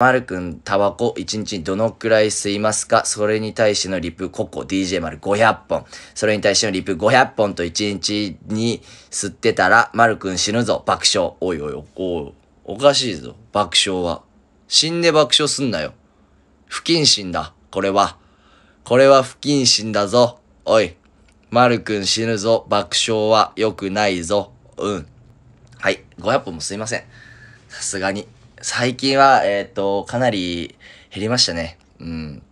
丸くん、タバコ、一日にどのくらい吸いますかそれに対してのリプ、ココ、DJ 丸500本。それに対してのリプ500本と一日に吸ってたら、丸くん死ぬぞ、爆笑。おいおいお、おおかしいぞ、爆笑は。死んで爆笑すんなよ。不謹慎だ、これは。これは不謹慎だぞ。おい。丸くん死ぬぞ、爆笑は良くないぞ。うん。はい、500本もすいません。さすがに。最近は、えっ、ー、と、かなり減りましたね。うん。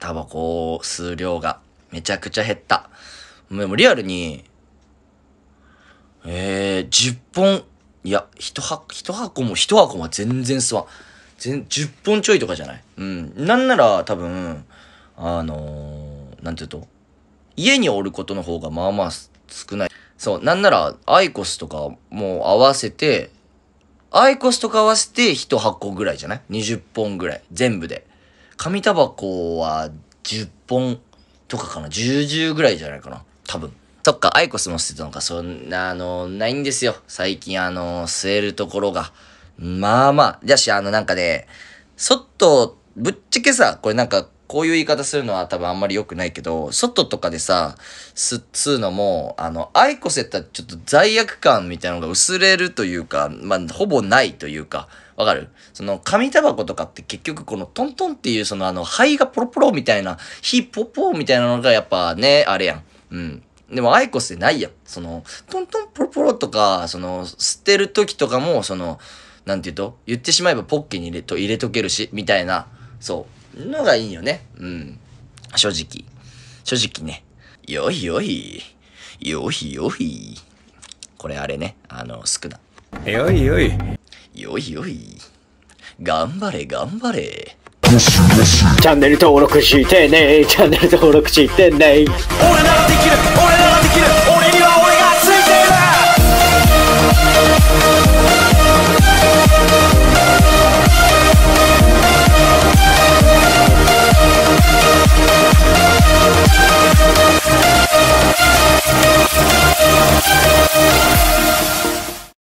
タバコを吸う量がめちゃくちゃ減った。でもリアルに、えー、10本、いや、1箱、1箱も、1箱も全然吸わん。全、10本ちょいとかじゃないうん。なんなら多分、あのー、なんて言うと、家におることの方がまあまあ少ない。そう、なんなら、アイコスとかも合わせて、アイコスとか合わせて1箱ぐらいじゃない ?20 本ぐらい。全部で。紙タバコは10本とかかな ?10、ぐらいじゃないかな多分。そっか、アイコスも捨てたのか、そんな、あの、ないんですよ。最近、あの、吸えるところが。まあまあ。だし、あの、なんかね、そっと、ぶっちゃけさ、これなんか、こういう言い方するのは多分あんまり良くないけど、外とかでさ、吸うのも、あの、アイコセやったらちょっと罪悪感みたいなのが薄れるというか、まあ、ほぼないというか、わかるその、紙タバコとかって結局このトントンっていうそのあの、肺がポロポロみたいな、火ポポみたいなのがやっぱね、あれやん。うん。でもアイコスでないやん。その、トントンポロポロとか、その、捨てる時とかも、その、なんて言うと言ってしまえばポッケに入れと、入れとけるし、みたいな、そう。のがいいよね。うん。正直。正直ね。よいよい。よいよい。これあれね。あの、スクだ。よいよい。よいよい。頑張れ頑張れ。チャンネル登録してねチャンネル登録してね俺ならできる俺ならできる